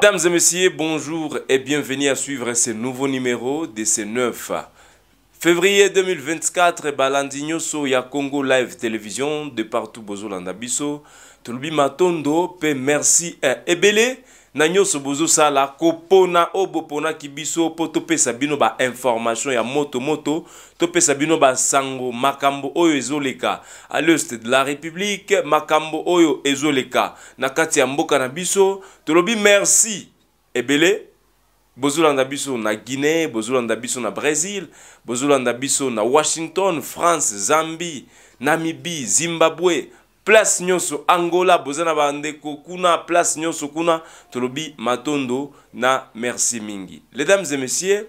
Mesdames et messieurs, bonjour et bienvenue à suivre ce nouveau numéro de ce 9 février 2024 Balandino ya Congo Live Télévision de partout bozolanda biso matondo pe merci euh, ebele na nyonso bozosala kopona oyo boponaki biso mpo topesa bino bainformation ya motomoto topesa bino basango makambo oyo ezoleka à l'est de la république makambo oyo ezoleka na kati ya mboka na biso tolobi merci ebele bozolanda biso na guinée bozolanda biso na brésil bozolanda biso na washington france zambie namibie zimbabwe place nyonso angola boza na bandeko kuna place nyonso kuna tolobi matondo na merci mingi mesdames et messieurs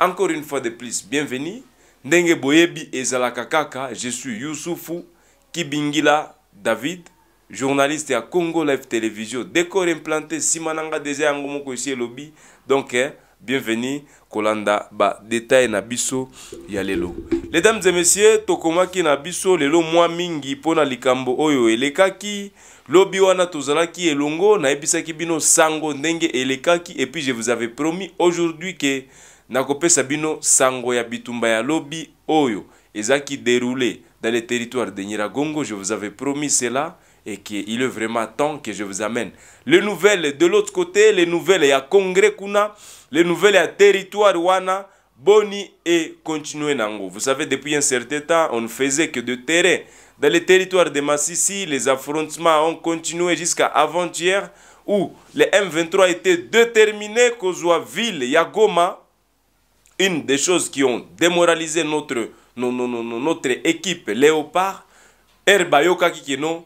encore une fois de plus bienvenue ndenge boyebi ezalaka kaka je suis yusufu kibingila david journaliste ya congo live télévision décor implanté nsima na nga deja yango moko esi elobi donc eh, bienveni kolanda badetail na biso ya lelo mesdames et messieurs tokomaki na biso lelo mwa mingi mpona likambo oyo elekaki lobi wana tozalaki elongo nayebisaki bino sango ndenge elekaki epuis je vous avais promis aujourd'hui ke nakopesa bino sango ya bitumba ya lobi oyo ezalaki déroulé dans le territoire de nyiragongo je vous avais promis cela et il est vraiment temps que je vous amène. Les nouvelles de l'autre côté, les nouvelles a congrès kuna, les nouvelles a territoire wana, boni et continuez nango. Vous savez, depuis un certain temps, on ne faisait que de terrain. Dans les territoires de Massissi, les affrontements ont continué jusqu'à avant-hier où les M23 étaient déterminés qu'aux ville Goma une des choses qui ont démoralisé notre, non, non, non, notre équipe Léopard, Herbayoka non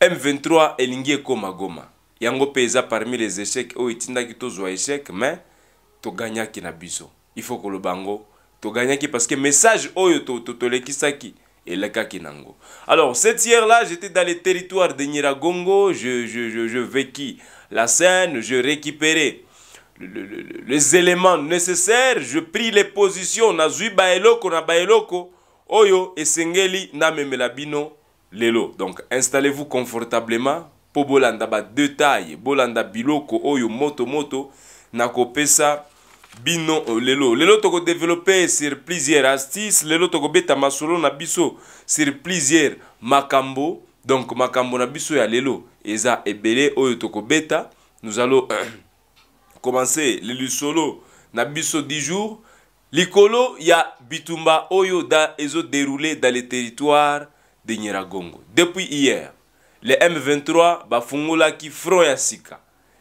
m23 elingi à goma yango un parmi les échecs oyo kitozwa tozwa échec mais a na biso ifaut koloba yango toganyaki parce que message oyo tolekisaki to, to, to et Nango. Alors, cette hier-là, j'étais dans les territoires de Niragongo, je, je, je, je la scène, je récupérais les éléments nécessaires, je pris les positions, nazui baeloko na baeloko, oyo esengeli na memelabino, lelo donc installez-vous confortablement mpo bolanda badetaille bolanda biloko oyo moto moto nakopesa bino euh, lelo lelo tokodevelope sur plusieurs astuces lelo tokobeta masolo na biso sur plusieurs makambo donc makambo na biso ya lelo eza ebele oyo tokobeta nous allons euh, commencer lelisolo na biso 10 jours likolo ya bitumba oyo da ezoderoule dans le territoire de nyeragongo depuis hier le m23 bafungolaki front ya sika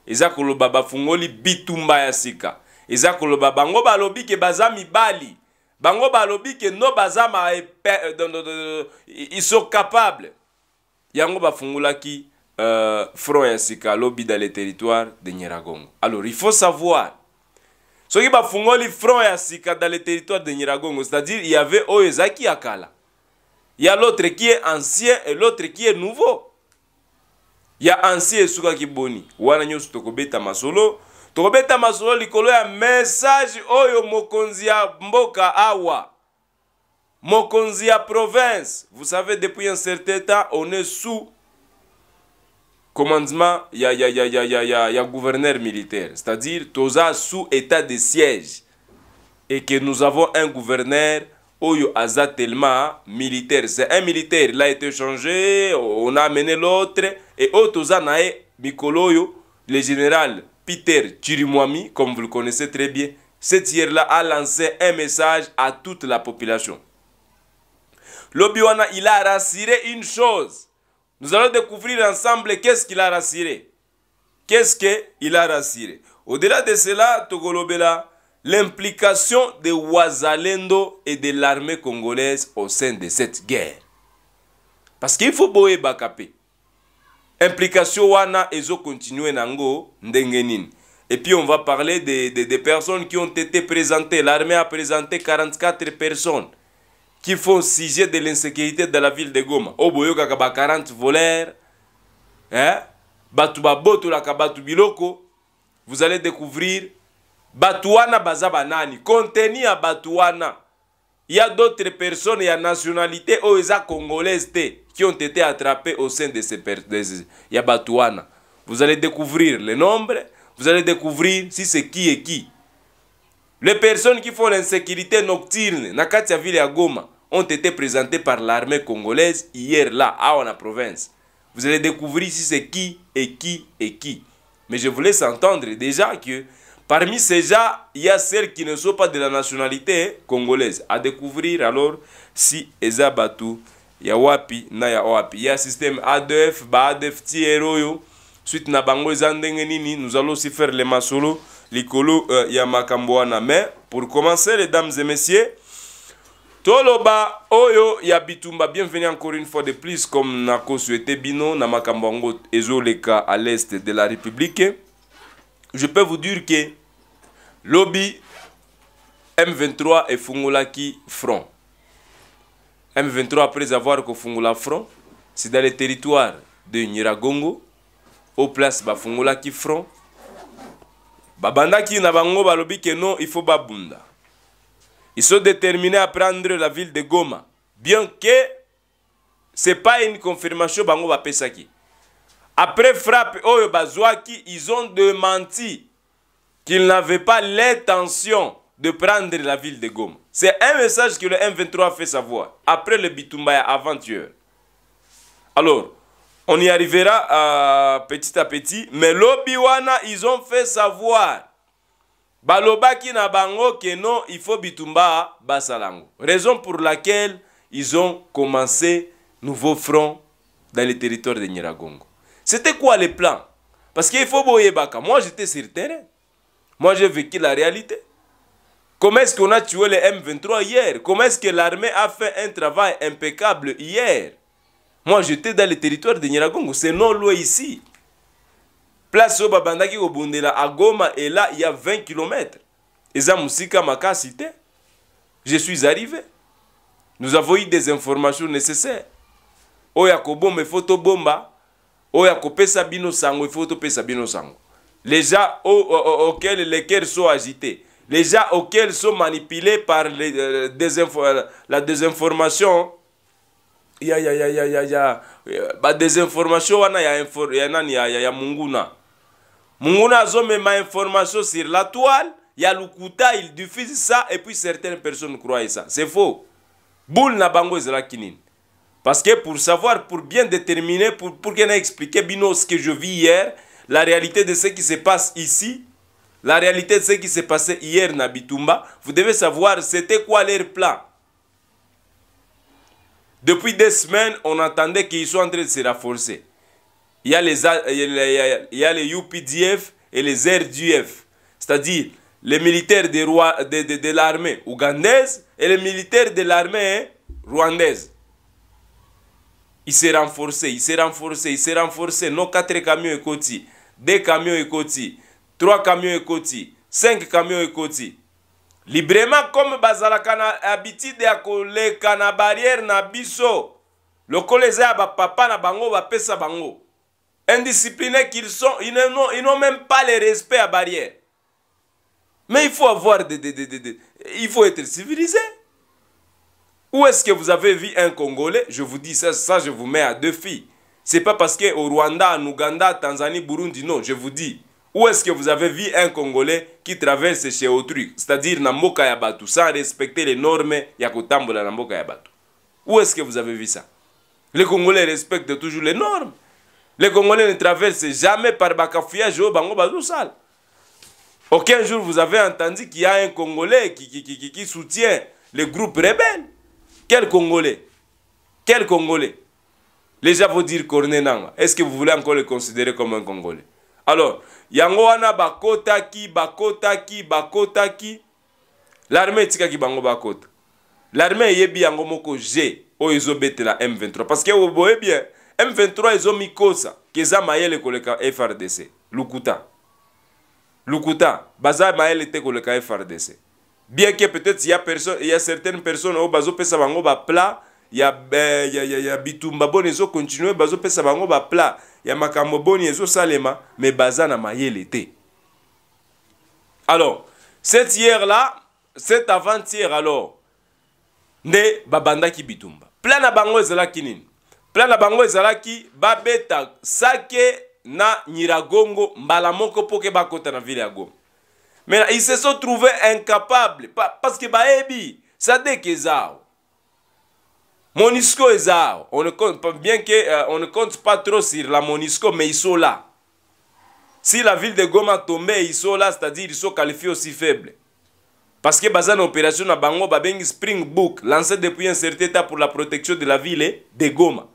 eza koloba bafungoli bitumba ya sika eza koloba bango balobi ke baza mibali bango balobi ke no baza ma euh, iso capable yango bafungolaki euh, front ya sika lobi dans le territoire de nyeragongo alors il faut savoir soki bafungoli front ya sika dans le territoire de nyeragongo c'est à dire il y avait oyo ezaki ya kala Il y a l'autre qui est ancien et l'autre qui est nouveau. Il y a ancien et qui boni. Wana nyosu kobeta masolo. Tokobeta masolo likolo ya message oyo mokonzi ya mboka awa. Mokonzi ya province. Vous savez depuis un certain temps on est sous commandement ya ya ya ya ya ya, ya gouverneur militaire, c'est-à-dire toza sous état de siège et que nous avons un gouverneur Oyo Aza militaire. C'est un militaire, il a été changé, on a amené l'autre. Et Otoza Mikoloyo, le général Peter Chirimwami, comme vous le connaissez très bien, cette hier là a lancé un message à toute la population. L'Obiwana, il a rassuré une chose. Nous allons découvrir ensemble qu'est-ce qu'il a rassuré. Qu'est-ce qu'il a rassuré. Au-delà de cela, Togolobela, l'implication de Ouazalendo et de l'armée congolaise au sein de cette guerre. Parce qu'il faut boer bakapé. Implication wana ezo continuer nango ndengenin. Et puis on va parler des, personnes qui ont été présentées. L'armée a présenté 44 personnes qui font sujet de l'insécurité de la ville de Goma. Oboyo kakaba 40 voleurs. Hein? la biloko. Vous allez découvrir Batouana, baza banani contenu ya il y a d'autres personnes ya nationalité oyo congolaise qui ont été attrapées au sein de ces Il y a Batouana. vous allez découvrir le nombre vous allez découvrir si c'est qui et qui les personnes qui font l'insécurité nocturne Nakatia Katiaville ville goma ont été présentées par l'armée congolaise hier là à la province vous allez découvrir si c'est qui et qui et qui mais je vous laisse entendre déjà que Parmi ces gens, il y a celles qui ne sont pas de la nationalité congolaise. À découvrir alors si eza batu ya wapi na ya wapi. Il y a système ADF, ba ADF tieroyo. Suite na bango eza ndenge nini, nous allons aussi faire les masolo likolo euh, ya makambo wana. Mais pour commencer les dames et messieurs, toloba oyo ya bitumba bienvenue encore une fois de plus comme nakosuete bino na makambo yango ezoleka à l'est de la république je peux vous dire que Lobby, M23 et Fungulaki front. M23, après avoir que la front, c'est dans les territoires de Niragongo, au place de Fungulaki front. Babanda qui n'a pas lobby que non, il faut Ils sont déterminés à prendre la ville de Goma, bien que ce n'est pas une confirmation de ba pesaki après frappe oyo ils ont démenti qu'ils n'avaient pas l'intention de prendre la ville de Goma c'est un message que le M23 a fait savoir après le Bitumbaya aventure alors on y arrivera euh, petit à petit mais l'Obiwana ils ont fait savoir balobaki na que non il faut Bitumba basalango raison pour laquelle ils ont commencé nouveau front dans les territoires de Niragongo. C'était quoi les plans Parce qu'il faut baka. Moi, j'étais sur le terrain. Moi, j'ai vécu la réalité. Comment est-ce qu'on a tué les M23 hier Comment est-ce que l'armée a fait un travail impeccable hier Moi, j'étais dans le territoire de Nyiragongo. C'est non loin ici. Place au Babandaki au Bundela, à et là, il y a 20 km. Et ça, Moussika Maka cité. Je suis arrivé. Nous avons eu des informations nécessaires. Oya photo bomber. oyo akopesa bino sango ifo topesa bino sango les gens auxquels les cœurs sont agités les gens auxquels sont manipulés par les, euh, désinfo euh, la désinformation ya ya ya ya ya ya badésinformation wana ya, infor, ya nani ya, ya, ya munguna munguna azomema information sur la toile ya lokuta il diffuse ça et puis certaines personnes croient ça c'est faux boule na bango ezalaki nini Parce que pour savoir, pour bien déterminer, pour, pour qu'on ait expliqué Bino ce que je vis hier, la réalité de ce qui se passe ici, la réalité de ce qui s'est passé hier Bitumba, vous devez savoir c'était quoi l'air plan. Depuis des semaines, on entendait qu'ils sont en train de se renforcer. Il y a les, il y a UPDF et les RDF, c'est-à-dire les militaires de, de l'armée ougandaise et les militaires de l'armée hein, rwandaise il s'est renforcé, il s'est renforcé, il s'est renforcé. Nos quatre camions écotis, deux camions écotis, trois camions écotis, cinq camions écotis. Librement, comme Bazalakana na habitude ya koleka na barrière na biso, à papa na bango pesa bango. Indisciplinés qu'ils sont, ils n'ont même pas le respect à barrière. Mais il faut avoir des. Il faut être civilisé. Où est-ce que vous avez vu un Congolais Je vous dis ça, ça je vous mets à deux filles. C'est pas parce qu'au Rwanda, en Ouganda, Tanzanie, Burundi, non, je vous dis. Où est-ce que vous avez vu un Congolais qui traverse chez autrui, c'est-à-dire na mboka sans respecter les normes ya kotambola Où est-ce que vous avez vu ça Les Congolais respectent toujours les normes. Les Congolais ne traversent jamais par Bakafia, ou oh, bango bazousal. Aucun jour vous avez entendu qu'il y a un Congolais qui, qui, qui soutient les groupes rebelles. Quel Congolais Quel Congolais Les gens vont dire Corné Nanga. Est-ce que vous voulez encore le considérer comme un Congolais Alors, Yangoana Bakotaki, Bakotaki, Bakotaki. L'armée etikaki bango bakota. L'armée eyebi yango moko G oyo ezobetela M23 parce que boye bien M23 ezomikosa keza mayele koleka FRDC. Lukuta. Lukuta, baza mayele te koleka FRDC. bien que peut-être il y a personne il y a certaines personnes au oh, bazo pesa bango ba plat eh, il y a il y a il y a bitumba bon ezo continuer bazo pesa bango ba plat il y a makambo boni ezo salema mais bazana mayele te alors cette hier là cette avant-hier alors nde babandaki bitumba plan na bango ezalaki nini plan na bango ezalaki babeta sake na nyiragongo mbala moko mpo ke bakɔta na ville ya goma Mais ils se sont trouvés incapables parce que baebi, ça dès qu'ils Monisco est là. On ne compte pas, bien que euh, on ne compte pas trop sur la Monisco, mais ils sont là. Si la ville de Goma tombait, ils sont là, c'est-à-dire ils sont qualifiés aussi faibles. Parce que bazan opération à Bango Spring Book, lancé depuis un certain temps pour la protection de la ville de Goma.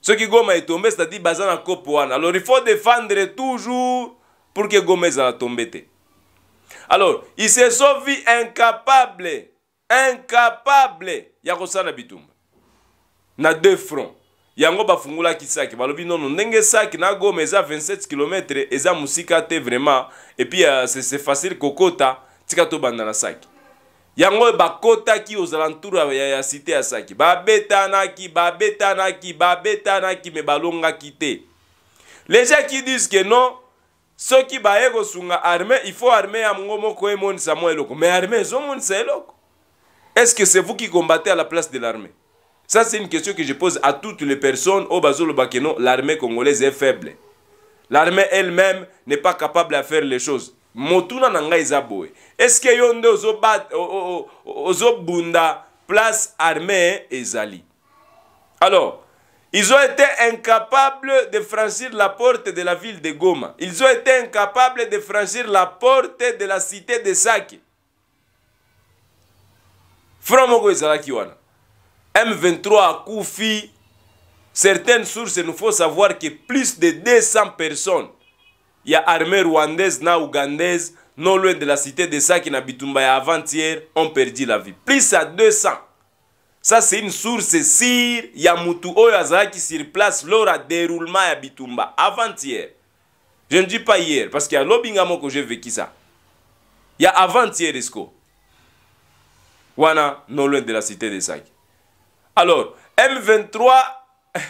Ce qui Goma est tombé, c'est-à-dire bazan à Kopoana. Alors il faut défendre toujours pour que gome ezala tombe te alors il se sovi incapable incapable ya kosala bitumba na deux fronts yango bafungulaki saki balobi nono ndenge saki na gome eza 27 km eza mosika te vraiment epuis euh, c'est facile kokota tika tobanda na saki yango bakotaki aux alentours ya, ya cité ya saki babetanaki babetanaki babetanaki me balongaki te les gens qui disent que non qui qui sont armée, il faut armé à mon moko emonisa mon mais armée, c'est loco. est ce que c'est vous qui combattez à la place de l'armée ça c'est une question que je pose à toutes les personnes oh, au l'armée congolaise est faible l'armée elle-même n'est pas capable de faire les choses motuna na ngai est ce que yo nde ozobunda place armée ezali alors ils ont été incapables de franchir la porte de la ville de Goma. Ils ont été incapables de franchir la porte de la cité de Saki. From M23 a Koufi. Certaines sources nous font savoir que plus de 200 personnes, il y a armée rwandaise, na ougandaise, non loin de la cité de Saki, na Bitumba, avant-hier, ont perdu la vie. Plus à 200. ça c'est une source sire ya mutu oyo azalaki sur place lors ya déroulement ya bitumba avant-hier je ne dis pas hier parce que alobi nga moko j'ai vécu ça ya avant-hier esco wana non loin de la cité de saki alors m23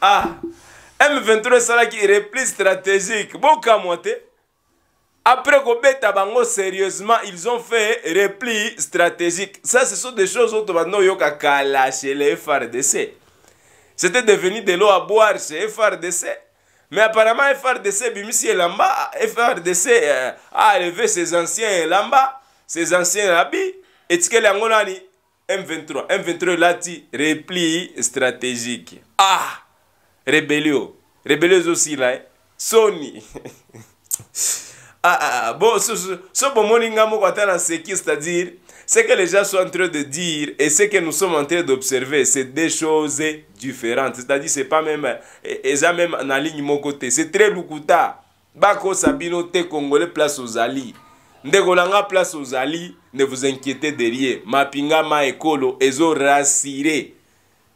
ah m23 esalaki repli stratégique bokamwa te Après Kobeta Bango, sérieusement, ils ont fait repli stratégique. Ça, ce sont des choses où Tobano Yokakala chez les FRDC. C'était devenu de l'eau à boire chez FRDC. Mais apparemment, FRDC, Bimisi Elamba, FRDC euh, a élevé ses anciens Elamba, ses anciens Rabi, et Tikele Angonani, M23. M23 l'a dit repli stratégique. Ah! Rébellion. Rébellion aussi là. Hein? Sony. Ah, ah, ah, bon, ce, ce, ce bon c'est c'est-à-dire, ce que les gens sont en train de dire et ce que nous sommes en train d'observer, c'est deux choses différentes. C'est-à-dire, c'est pas même, et, et même en ligne mon côté. C'est très lukuta. Bako Sabino, te congolais, place aux alliés. Ndegolanga place aux alliés, ne vous inquiétez de rien. Mapinga ma ekolo, ezo rassiré.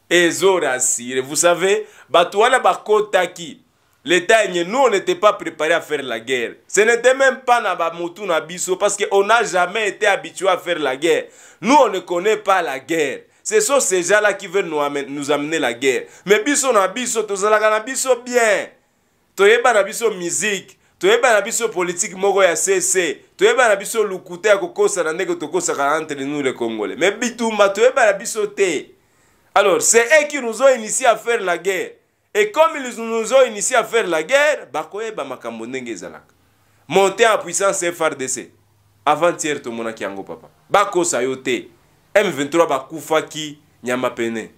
Ezo rassiré. Vous savez, batouana bako taki. L'État nous, on n'était pas préparé à faire la guerre. Ce n'était même pas Nabamoutou, Nabiso parce qu'on n'a jamais été habitué à faire la guerre. Nous, on ne connaît pas la guerre. Ce sont ces gens-là qui veulent nous amener, nous amener la guerre. Mais biso Nabiso, tout la Biso bien. Toyeba Nabiso musique. toyeba na biso politique, moko ya cc a na biso l'ukuté ya kokosana a tokosaka entre nous les congolais mais bitumba toyeba na biso te alors c'est eux qui nous ont initié à faire la guerre et comme ils nous ont initiés à faire la guerre bakoyeba makambo ndenge ezalaka monte en puissance frdc avant-hier tomonaki yango papa bakosa yo te m23 bakufaki nyama pene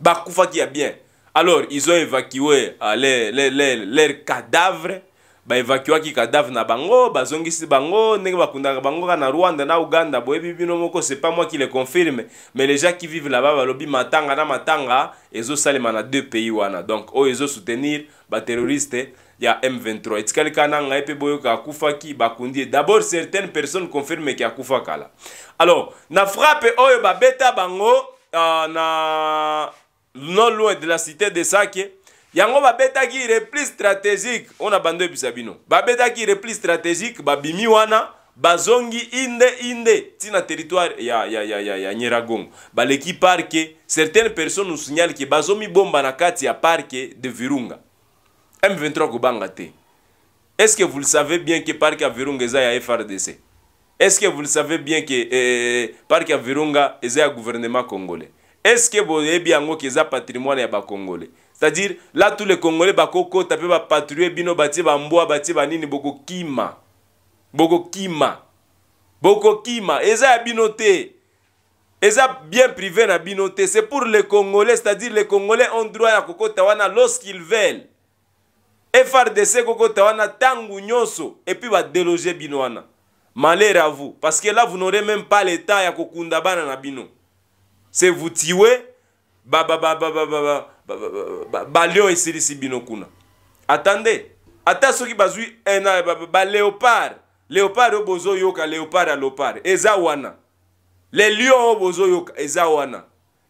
bakufaki ya bien alors ils ont évacué uh, leurs les, les, les cadavres baevacuaki kadavre na bango bazongisi bango ndenge bakundaka bango kaka na rwanda na uganda boyebi bino moko c'est pas moi qui le confirme mais les gens qui vivent là-bas balobi matanga na matanga ezosalema na deux pays wana donc oyo ezosoutenir baterroriste ya m23 etikali kaka na ngai mpe boyoka akufaki bakundi ye d'abord certaines personnes confirmeke akufa kala alors na frappe oyo babeta bango uh, na non loin de la cité de sake yango babetaki repli stratégique mpona bando ebisa bino babetaki repli stratégique babimi wana bazongi inde inde ntina territoire ya, ya, ya, ya, ya nyeragongo baleki parke certaines personnes osignale ke bazomibomba na kati ya parke de virunga m23 kobanga te est ce que vous le savez bien ke parke ya virunga eza ya frdc est ce que vous le savez bien ke eh, eh, eh, parke ya virunga eza ya gouvernement congolais est ce que boyebi yango ke eza patrimoine ya bacongolais c'est-à-dire là tous les congolais bakokota mpe bapatrouille bino batie bambwa batie banini bokokima bokokima bokokima eza ya bino te eza bien privé na bino te c'est pour les congolais c'est-à-dire les congolais ont droit ya kokota wana lorsqu'ils veulent frdc kokota wana ntango nyonso epuis badeloge bino wana malheur à vous parce que là vous n'aurez même pas le temps ya kokunda bana na bino c'est vous tiwe babababababa balio esilisi bino kuna atande ata soki bazwi eh, baléopard léopard oyo bozoyoka léopard ya léopard eza wana le lion oyo bozoyoka eza wana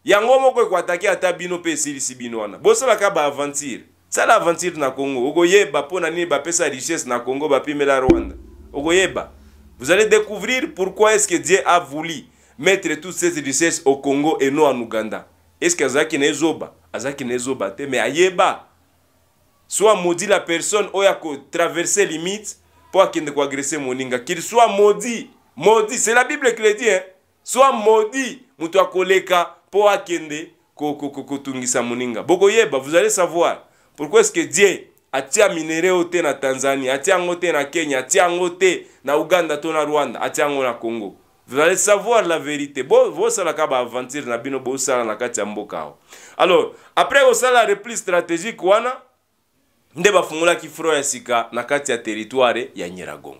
yango moko ekwataki ata bino mpe esilisi bino wana bosalaka baaventure sala aventure na congo okoyeba mpo na nini bapesa richesse na congo bapimela rwanda okoyeba vous allez découvrir pourquoi est ce que dieu a voulu mettre toutes ces richesses au congo et non en uganda eske azalaki na ezoba azalaki na ezoba te me ayeba so amodi la personne oyo akotraverse limite mpo akende koagrese moninga kili so amodi modi c'est la bible qui le dit hein? so amodi moto akoleka mpo akende kotungisa moninga bokoyeba vous allez savoir pourquoi est ce que dieu atia minereo te na tanzanie atia yango te na kenya atia yango te na uganda to na rwanda atia yango na congo vous allez savoir la vérité bosalaka baaventure na bino bosala na kati ya mboka awa alors après kosala repli stratégique wana nde bafungolaki front ya sika na kati ya territoire ya nyiragongo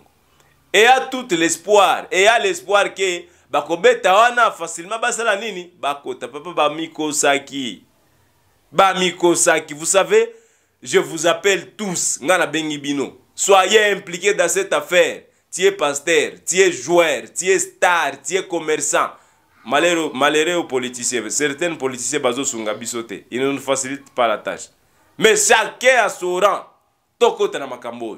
eya tout l'espoir eya l'espoir ke bakobeta wana facilement basala nini bakota papa bamikosaki bamikosaki vous savez je vous appelle tous ngai nabengi bino soyez impliqués dans cette affaire tu es pasteur, tu es joueur, tu es star, tu es commerçant. Malheureux, malheureux aux politiciens, certains politiciens bazosunga bisote, ils ne nous facilitent pas la tâche. Mais chacun a son rang. Tokota na makambo.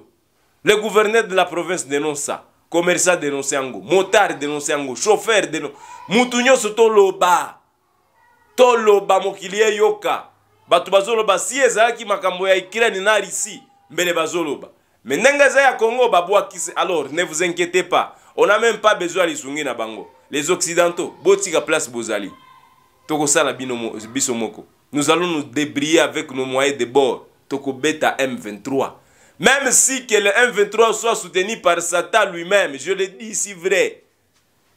Le gouverneur de la province dénonce ça. Commerçant dénonce yango, motard dénonce yango, chauffeur dénonce. Mutu nyonso toloba. Toloba mokili yoka. Bato bazoloba si ezalaki makambo ya ikirani na risi mbele bazoloba. Mais Nengaza ya Congo babwa kise. Alors ne vous inquiétez pas. On n'a même pas besoin de les à bango. Les occidentaux, botika place bozali. Toko sala bisomoko. Nous allons nous débrouiller avec nos moyens de bord. Toko beta M23. Même si que le M23 soit soutenu par Satan lui-même, je le dis ici vrai.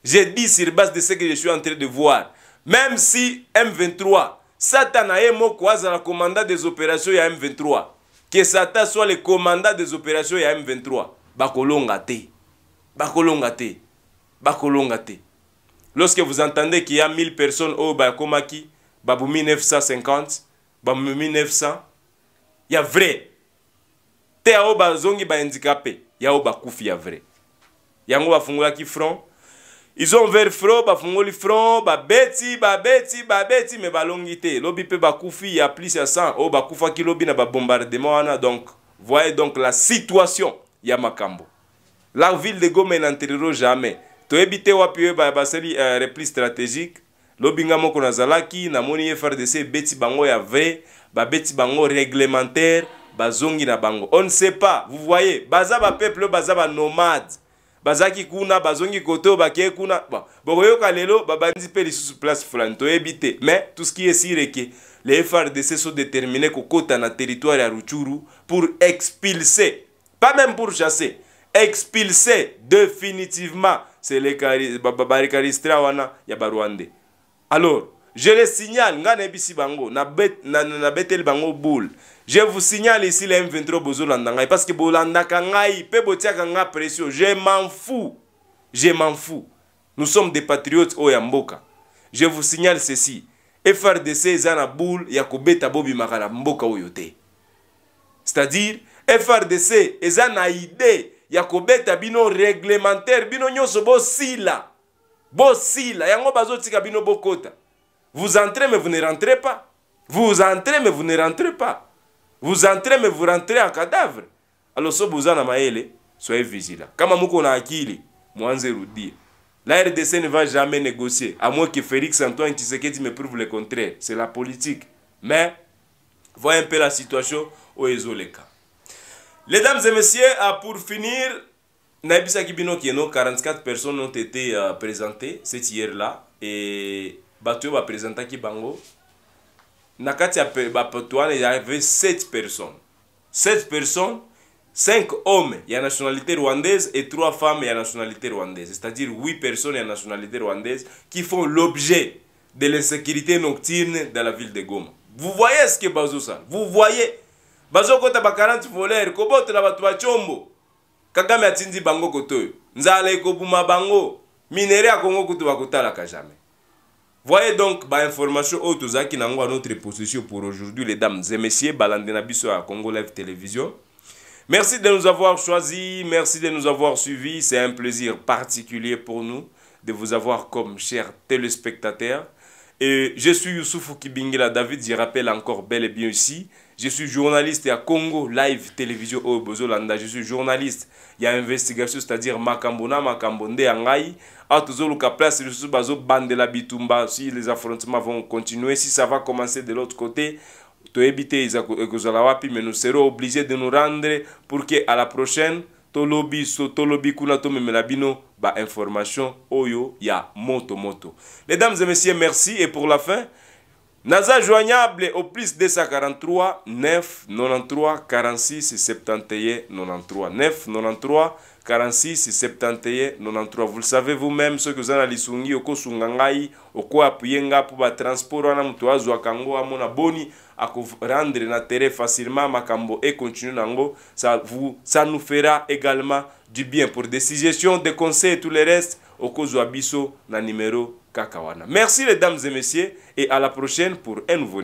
J'ai dit sur base de ce que je suis en train de voir. Même si M23, Satan a eu la commandant des opérations à M23. que Satan soit le commandant des opérations ya M23 bakolonga te bakolonga te bakolonga te lorsque vous entendez qu'il y a 1000 personnes oyo bakomaki babumi 950 babumi 900 ya vrai te ya oyo bazongi bahandikape ya oyo bakufi ya vrai yango bafungolaki front ils ont vers fro bafungoli front babeti babeti babeti me balongi te lobi bakufi ya plus à 100 oyo bakufaki lobi na bombardement ana. donc voyez donc la situation ya makambo la ville de goma enanterero jamais toyebi te wapi oyo ba uh, repli stratégique lobi na moko faire de ces beti bango ya v babeti bango réglementaire bazongi na bango on ne sait pas vous voyez baza b'a peuple, baza bazalaki kuna bazongi kote oyo bakee kuna bon bokoyoka lelo babandi mpe lisusu place fulani toyebi te mais tout ce qui esireke le frdc so détermine kokɔta na territoire ya ruchuru pour expulser pas même pour chasser expulser définitivement selekabarecaristra wana ya barwande alors Je les signale, nga na ebisi bango, na bet na na betel bango boule. Je vous signale ici les M23 bozolanda ngai parce que bolanda kangai pe botiaka nga pression, je m'en fous. Je m'en fous. Nous sommes des patriotes oyamboka. Oh, je vous signale ceci. FRDC eza na boule ya kobeta bobimaka na mboka oyo te. C'est-à-dire FRDC eza na idée ya kobeta bino réglementaire bino nyonso bosila. Bosila yango bazotika bino bokota. Vous entrez, mais vous ne rentrez pas. Vous entrez, mais vous ne rentrez pas. Vous entrez, mais vous rentrez en cadavre. Alors, si vous en maele, soyez vigilants. Comme muko na akili, mwanze La RDC ne va jamais négocier, à moins que Félix Antoine Tshisekedi me prouve le contraire. C'est la politique. Mais, voyez un peu la situation au le Les et messieurs, ah, pour finir, 44 personnes ont été euh, présentées, cette hier là. Et bato oyo kibango bango na kati ya bato il y avait 7 personnes 7 personnes 5 hommes ya nationalité rwandaise et 3 femmes ya nationalité rwandaise c'est-à-dire 8 personnes ya nationalité rwandaise qui font l'objet de l'insécurité nocturne dans la ville de Goma vous voyez ce que ça vous voyez kota ba 40 voleur kobotela bato chombo kagame atindi bango kotoyo ko buma bango minere ya kongo kutu ka jamais Voyez donc, bah, information au qui n'a notre position pour aujourd'hui, les dames et messieurs, Balandena à Congo Live Télévision. Merci de nous avoir choisis, merci de nous avoir suivis. C'est un plaisir particulier pour nous de vous avoir comme chers téléspectateurs. Et je suis Youssoufou Kibingila David, je rappelle encore bel et bien ici. Je suis journaliste à Congo Live Télévision au Bozolanda. Je suis journaliste. Il y a investigation, c'est-à-dire Makambona, Makambonde, Angai si les affrontements vont continuer si ça va commencer de l'autre côté mais nous serons obligés de nous rendre pour que à la prochaine tolobi so tolobi information oyo ya moto moto mesdames et messieurs merci et pour la fin Nasa joignable au plus 243 9 93 46 71 93 9 93 46 71 93 vous le savez vous-même soki oza na lisungi sungangai le transport, pour mpo transport. wana moto azwaka yango amona boni rendre na terre facilement makambo continue nango ça, vous, ça nous fera également du bien pour des suggestions des conseils et tout le reste okozwa biso na numéro kakawana. merci les dames et messieurs et à la prochaine pour un nouveau